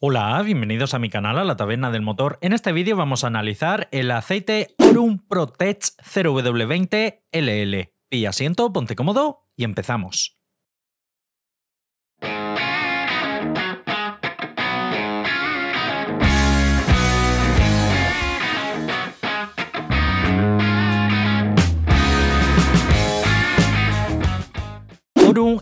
Hola, bienvenidos a mi canal, a la taberna del motor. En este vídeo vamos a analizar el aceite Orum Protect 0W20LL. Pilla asiento, ponte cómodo y empezamos.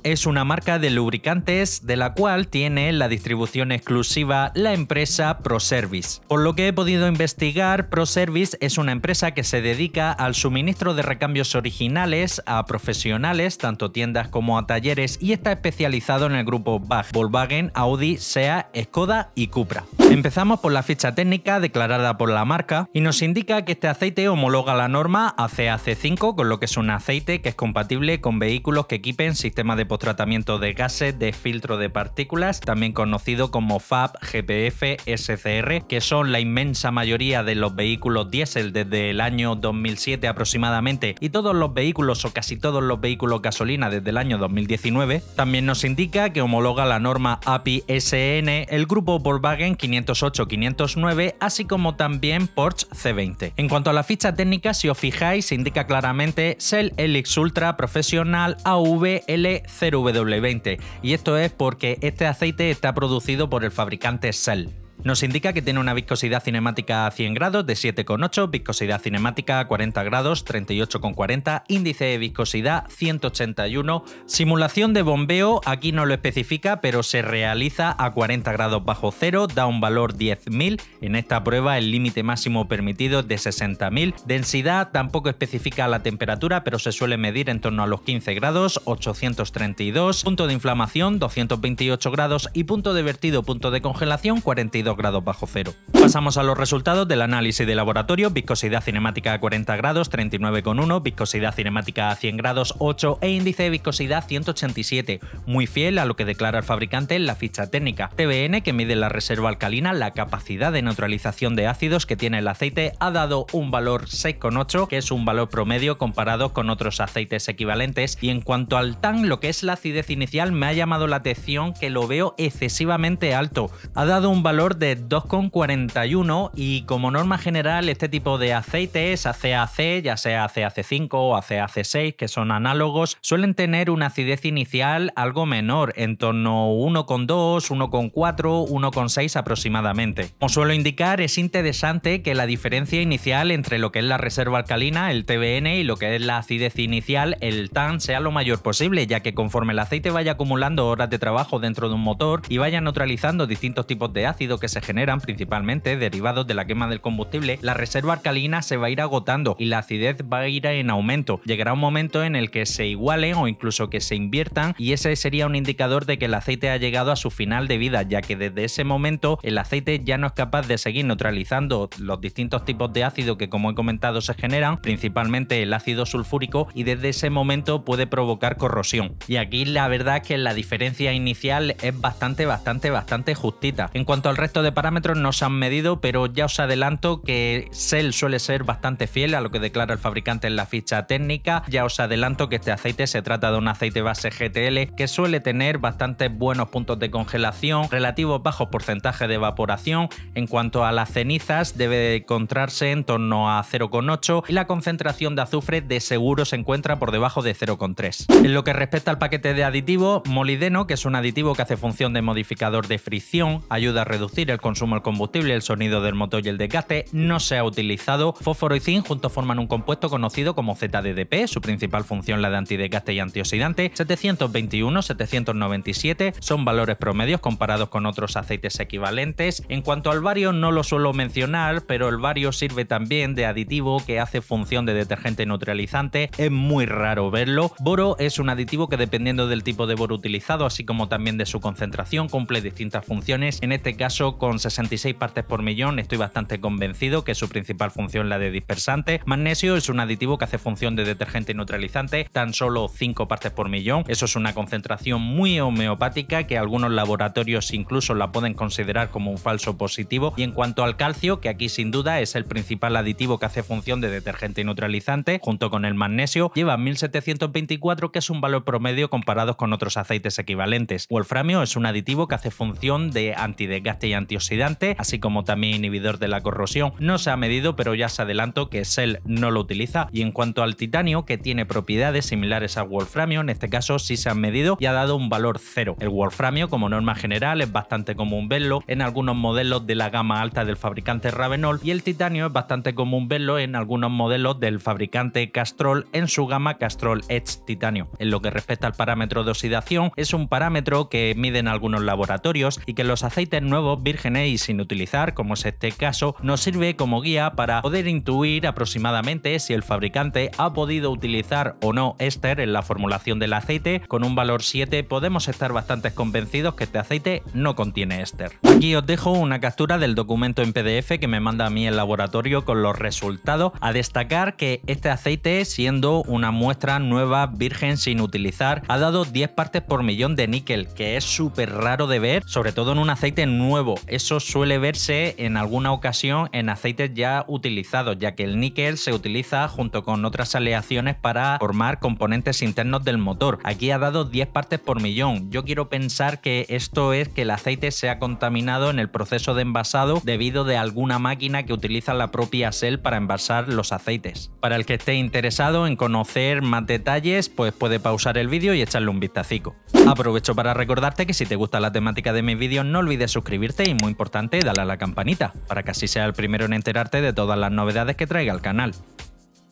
es una marca de lubricantes de la cual tiene la distribución exclusiva la empresa ProService. Por lo que he podido investigar, ProService es una empresa que se dedica al suministro de recambios originales a profesionales, tanto tiendas como a talleres, y está especializado en el grupo BAG, Volkswagen, Audi, SEA, Skoda y Cupra. Empezamos por la ficha técnica declarada por la marca y nos indica que este aceite homologa la norma ACAC5, con lo que es un aceite que es compatible con vehículos que equipen sistemas de postratamiento de gases de filtro de partículas, también conocido como FAP, GPF, SCR, que son la inmensa mayoría de los vehículos diésel desde el año 2007 aproximadamente y todos los vehículos o casi todos los vehículos gasolina desde el año 2019, también nos indica que homologa la norma API SN el grupo Volkswagen 508-509, así como también Porsche C20. En cuanto a la ficha técnica, si os fijáis, indica claramente Cell Elix Ultra Profesional AVL 0 w 20 y esto es porque este aceite está producido por el fabricante Shell. Nos indica que tiene una viscosidad cinemática a 100 grados de 7,8, viscosidad cinemática a 40 grados 38,40, índice de viscosidad 181, simulación de bombeo, aquí no lo especifica, pero se realiza a 40 grados bajo cero, da un valor 10.000, en esta prueba el límite máximo permitido es de 60.000, densidad tampoco especifica la temperatura, pero se suele medir en torno a los 15 grados, 832, punto de inflamación 228 grados y punto de vertido, punto de congelación 42 grados bajo cero. Pasamos a los resultados del análisis de laboratorio, viscosidad cinemática a 40 grados 39,1, viscosidad cinemática a 100 grados 8 e índice de viscosidad 187, muy fiel a lo que declara el fabricante en la ficha técnica. TBN, que mide la reserva alcalina, la capacidad de neutralización de ácidos que tiene el aceite, ha dado un valor 6,8, que es un valor promedio comparado con otros aceites equivalentes, y en cuanto al TAN, lo que es la acidez inicial, me ha llamado la atención que lo veo excesivamente alto. Ha dado un valor de 2,41 y como norma general este tipo de aceites, ACAC, ya sea ACAC5 o ACAC6, que son análogos, suelen tener una acidez inicial algo menor, en torno 1,2, 1,4, 1,6 aproximadamente. Como suelo indicar, es interesante que la diferencia inicial entre lo que es la reserva alcalina, el TBN, y lo que es la acidez inicial, el TAN, sea lo mayor posible, ya que conforme el aceite vaya acumulando horas de trabajo dentro de un motor y vaya neutralizando distintos tipos de ácido que se se generan principalmente derivados de la quema del combustible, la reserva alcalina se va a ir agotando y la acidez va a ir en aumento. Llegará un momento en el que se igualen o incluso que se inviertan y ese sería un indicador de que el aceite ha llegado a su final de vida, ya que desde ese momento el aceite ya no es capaz de seguir neutralizando los distintos tipos de ácido que como he comentado se generan, principalmente el ácido sulfúrico y desde ese momento puede provocar corrosión. Y aquí la verdad es que la diferencia inicial es bastante, bastante, bastante justita. En cuanto al resto de parámetros no se han medido, pero ya os adelanto que Shell suele ser bastante fiel a lo que declara el fabricante en la ficha técnica. Ya os adelanto que este aceite se trata de un aceite base GTL que suele tener bastantes buenos puntos de congelación, relativos bajos porcentajes de evaporación. En cuanto a las cenizas, debe encontrarse en torno a 0,8 y la concentración de azufre de seguro se encuentra por debajo de 0,3. En lo que respecta al paquete de aditivo, molideno, que es un aditivo que hace función de modificador de fricción, ayuda a reducir el consumo del combustible, el sonido del motor y el desgaste, no se ha utilizado. Fósforo y zinc juntos forman un compuesto conocido como ZDDP, su principal función la de antidesgaste y antioxidante. 721, 797 son valores promedios comparados con otros aceites equivalentes. En cuanto al vario, no lo suelo mencionar, pero el vario sirve también de aditivo que hace función de detergente neutralizante. Es muy raro verlo. Boro es un aditivo que dependiendo del tipo de boro utilizado, así como también de su concentración, cumple distintas funciones. En este caso, con 66 partes por millón, estoy bastante convencido que su principal función la de dispersante. Magnesio es un aditivo que hace función de detergente y neutralizante, tan solo 5 partes por millón. Eso es una concentración muy homeopática que algunos laboratorios incluso la pueden considerar como un falso positivo. Y en cuanto al calcio, que aquí sin duda es el principal aditivo que hace función de detergente y neutralizante, junto con el magnesio, lleva 1724, que es un valor promedio comparado con otros aceites equivalentes. Wolframio es un aditivo que hace función de antidesgaste y anti antioxidante, así como también inhibidor de la corrosión. No se ha medido, pero ya se adelanto que Cell no lo utiliza. Y en cuanto al titanio, que tiene propiedades similares a wolframio, en este caso sí se han medido y ha dado un valor cero. El wolframio, como norma general, es bastante común verlo en algunos modelos de la gama alta del fabricante Ravenol y el titanio es bastante común verlo en algunos modelos del fabricante Castrol en su gama Castrol Edge Titanio. En lo que respecta al parámetro de oxidación, es un parámetro que miden algunos laboratorios y que los aceites nuevos ¿eh? y sin utilizar, como es este caso, nos sirve como guía para poder intuir aproximadamente si el fabricante ha podido utilizar o no éster en la formulación del aceite. Con un valor 7 podemos estar bastante convencidos que este aceite no contiene éster. Aquí os dejo una captura del documento en PDF que me manda a mí el laboratorio con los resultados. A destacar que este aceite, siendo una muestra nueva virgen sin utilizar, ha dado 10 partes por millón de níquel, que es súper raro de ver, sobre todo en un aceite nuevo. Eso suele verse en alguna ocasión en aceites ya utilizados, ya que el níquel se utiliza junto con otras aleaciones para formar componentes internos del motor. Aquí ha dado 10 partes por millón. Yo quiero pensar que esto es que el aceite se ha contaminado en el proceso de envasado debido de alguna máquina que utiliza la propia sel para envasar los aceites. Para el que esté interesado en conocer más detalles, pues puede pausar el vídeo y echarle un vistacico. Aprovecho para recordarte que si te gusta la temática de mis vídeos no olvides suscribirte y muy importante, dale a la campanita para que así sea el primero en enterarte de todas las novedades que traiga el canal.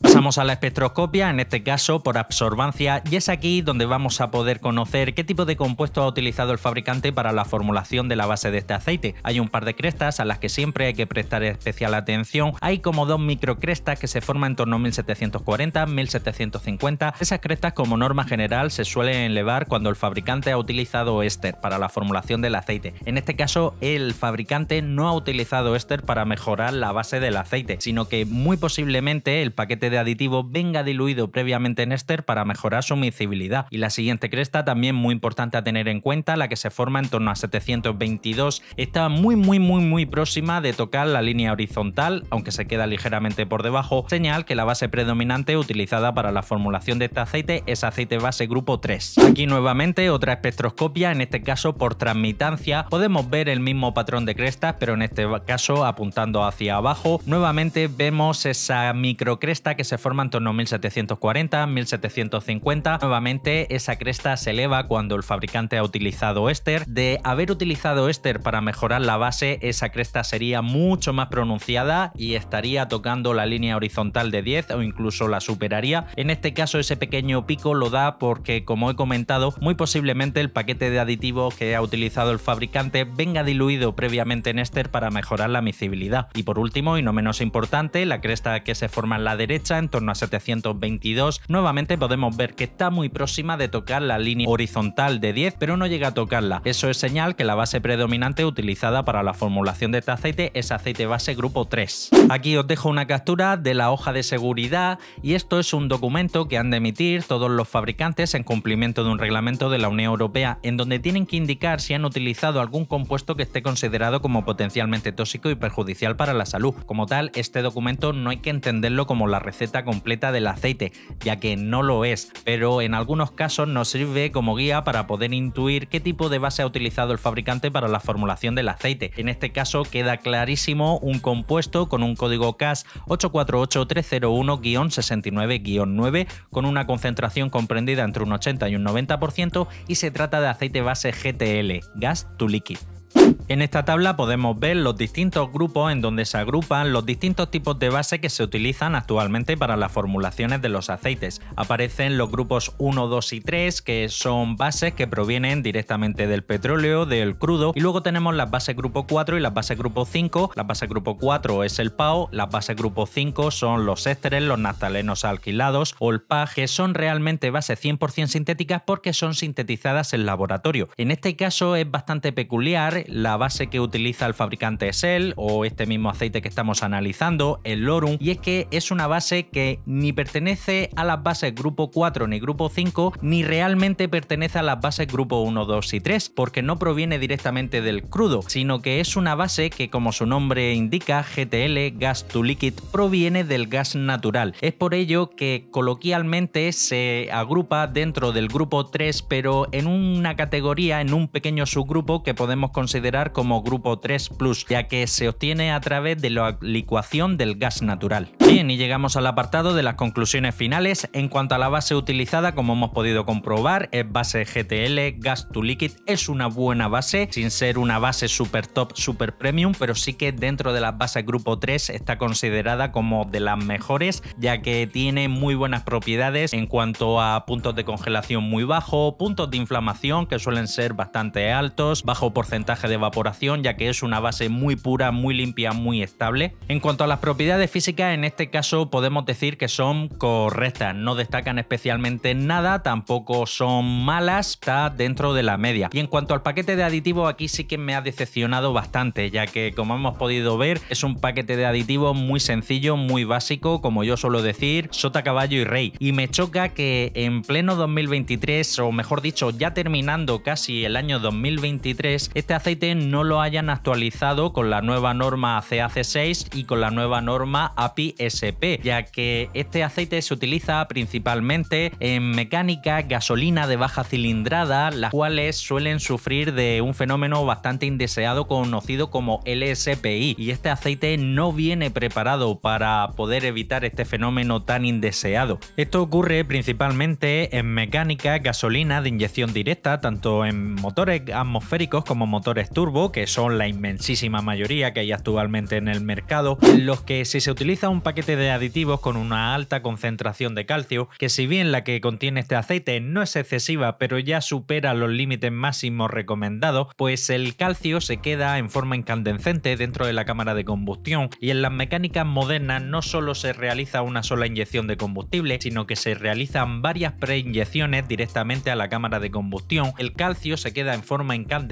Pasamos a la espectroscopia, en este caso por absorbancia, y es aquí donde vamos a poder conocer qué tipo de compuesto ha utilizado el fabricante para la formulación de la base de este aceite. Hay un par de crestas a las que siempre hay que prestar especial atención. Hay como dos microcrestas que se forman en torno a 1740, 1750. Esas crestas como norma general se suelen elevar cuando el fabricante ha utilizado éster para la formulación del aceite. En este caso, el fabricante no ha utilizado éster para mejorar la base del aceite, sino que muy posiblemente el paquete de aditivo venga diluido previamente en éster para mejorar su miscibilidad. Y la siguiente cresta, también muy importante a tener en cuenta, la que se forma en torno a 722, está muy muy muy muy próxima de tocar la línea horizontal, aunque se queda ligeramente por debajo, señal que la base predominante utilizada para la formulación de este aceite es aceite base grupo 3. Aquí nuevamente otra espectroscopia, en este caso por transmitancia, podemos ver el mismo patrón de crestas, pero en este caso apuntando hacia abajo. Nuevamente vemos esa microcresta que se forma en torno a 1740, 1750. Nuevamente, esa cresta se eleva cuando el fabricante ha utilizado éster. De haber utilizado éster para mejorar la base, esa cresta sería mucho más pronunciada y estaría tocando la línea horizontal de 10 o incluso la superaría. En este caso, ese pequeño pico lo da porque, como he comentado, muy posiblemente el paquete de aditivos que ha utilizado el fabricante venga diluido previamente en éster para mejorar la miscibilidad. Y por último, y no menos importante, la cresta que se forma en la derecha en torno a 722, nuevamente podemos ver que está muy próxima de tocar la línea horizontal de 10, pero no llega a tocarla. Eso es señal que la base predominante utilizada para la formulación de este aceite es aceite base grupo 3. Aquí os dejo una captura de la hoja de seguridad y esto es un documento que han de emitir todos los fabricantes en cumplimiento de un reglamento de la Unión Europea, en donde tienen que indicar si han utilizado algún compuesto que esté considerado como potencialmente tóxico y perjudicial para la salud. Como tal, este documento no hay que entenderlo como la completa del aceite, ya que no lo es, pero en algunos casos nos sirve como guía para poder intuir qué tipo de base ha utilizado el fabricante para la formulación del aceite. En este caso queda clarísimo un compuesto con un código CAS 848301 69 9 con una concentración comprendida entre un 80 y un 90% y se trata de aceite base GTL, gas to liquid. En esta tabla podemos ver los distintos grupos en donde se agrupan los distintos tipos de base que se utilizan actualmente para las formulaciones de los aceites. Aparecen los grupos 1, 2 y 3, que son bases que provienen directamente del petróleo, del crudo, y luego tenemos las bases grupo 4 y las bases grupo 5. La base grupo 4 es el PAO, las bases grupo 5 son los ésteres, los naftalenos alquilados o el PAG, que son realmente bases 100% sintéticas porque son sintetizadas en laboratorio. En este caso es bastante peculiar la base que utiliza el fabricante él, o este mismo aceite que estamos analizando, el Lorum, y es que es una base que ni pertenece a las bases grupo 4 ni grupo 5, ni realmente pertenece a las bases grupo 1, 2 y 3, porque no proviene directamente del crudo, sino que es una base que como su nombre indica, GTL, gas to liquid, proviene del gas natural. Es por ello que coloquialmente se agrupa dentro del grupo 3, pero en una categoría, en un pequeño subgrupo que podemos considerar como grupo 3 plus, ya que se obtiene a través de la licuación del gas natural. Bien, y llegamos al apartado de las conclusiones finales. En cuanto a la base utilizada, como hemos podido comprobar, es base GTL, gas to liquid, es una buena base, sin ser una base super top, super premium, pero sí que dentro de las bases grupo 3 está considerada como de las mejores, ya que tiene muy buenas propiedades en cuanto a puntos de congelación muy bajo, puntos de inflamación que suelen ser bastante altos, bajo porcentaje de evaporación ya que es una base muy pura, muy limpia, muy estable. En cuanto a las propiedades físicas, en este caso podemos decir que son correctas, no destacan especialmente nada, tampoco son malas, está dentro de la media. Y en cuanto al paquete de aditivos, aquí sí que me ha decepcionado bastante, ya que como hemos podido ver, es un paquete de aditivos muy sencillo, muy básico, como yo suelo decir, sota, caballo y rey. Y me choca que en pleno 2023, o mejor dicho, ya terminando casi el año 2023, este no lo hayan actualizado con la nueva norma CAC6 y con la nueva norma API SP, ya que este aceite se utiliza principalmente en mecánica, gasolina de baja cilindrada, las cuales suelen sufrir de un fenómeno bastante indeseado conocido como LSPI, y este aceite no viene preparado para poder evitar este fenómeno tan indeseado. Esto ocurre principalmente en mecánica, gasolina de inyección directa, tanto en motores atmosféricos como motores turbo, que son la inmensísima mayoría que hay actualmente en el mercado, en los que si se utiliza un paquete de aditivos con una alta concentración de calcio, que si bien la que contiene este aceite no es excesiva, pero ya supera los límites máximos recomendados, pues el calcio se queda en forma incandescente dentro de la cámara de combustión y en las mecánicas modernas no solo se realiza una sola inyección de combustible, sino que se realizan varias preinyecciones directamente a la cámara de combustión. El calcio se queda en forma incandescente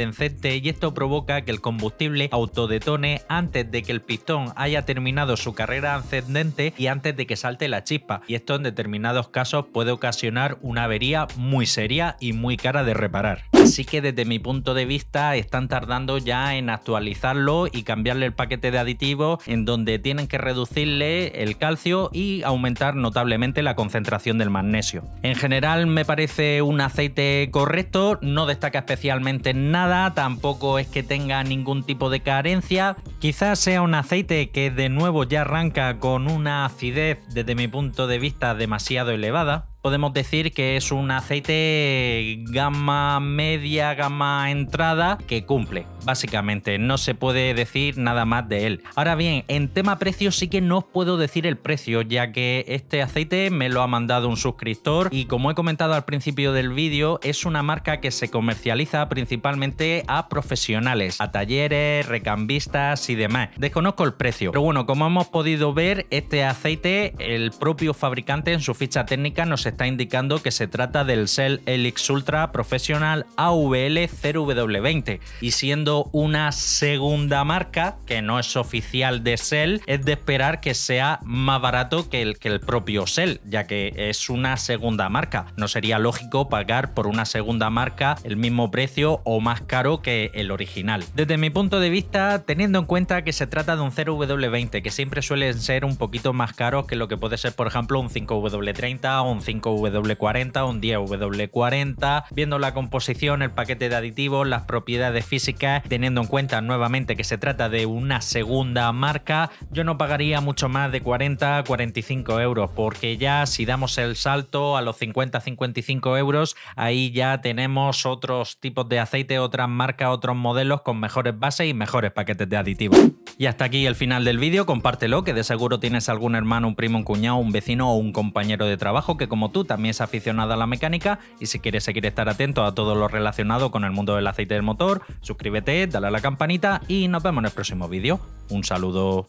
y esto provoca que el combustible autodetone antes de que el pistón haya terminado su carrera ascendente y antes de que salte la chispa, y esto en determinados casos puede ocasionar una avería muy seria y muy cara de reparar. Así que desde mi punto de vista están tardando ya en actualizarlo y cambiarle el paquete de aditivos en donde tienen que reducirle el calcio y aumentar notablemente la concentración del magnesio. En general me parece un aceite correcto, no destaca especialmente nada, tampoco es que tenga ningún tipo de carencia. Quizás sea un aceite que de nuevo ya arranca con una acidez desde mi punto de vista demasiado elevada podemos decir que es un aceite gama media, gama entrada, que cumple. Básicamente, no se puede decir nada más de él. Ahora bien, en tema precio sí que no os puedo decir el precio, ya que este aceite me lo ha mandado un suscriptor y como he comentado al principio del vídeo, es una marca que se comercializa principalmente a profesionales, a talleres, recambistas y demás. Desconozco el precio, pero bueno, como hemos podido ver, este aceite, el propio fabricante en su ficha técnica nos está indicando que se trata del Cell Helix Ultra Professional AVL 0W20 y siendo una segunda marca que no es oficial de Cell, es de esperar que sea más barato que el, que el propio Cell, ya que es una segunda marca. No sería lógico pagar por una segunda marca el mismo precio o más caro que el original. Desde mi punto de vista, teniendo en cuenta que se trata de un 0W20, que siempre suelen ser un poquito más caros que lo que puede ser, por ejemplo, un 5W30 o un 5 w 40 un 10W40, viendo la composición, el paquete de aditivos, las propiedades físicas, teniendo en cuenta nuevamente que se trata de una segunda marca, yo no pagaría mucho más de 40 45 euros, porque ya si damos el salto a los 50 55 euros, ahí ya tenemos otros tipos de aceite, otras marcas, otros modelos con mejores bases y mejores paquetes de aditivos. Y hasta aquí el final del vídeo, compártelo, que de seguro tienes algún hermano, un primo, un cuñado, un vecino o un compañero de trabajo que como tú también es aficionada a la mecánica y si quieres seguir estar atento a todo lo relacionado con el mundo del aceite del motor, suscríbete, dale a la campanita y nos vemos en el próximo vídeo. Un saludo.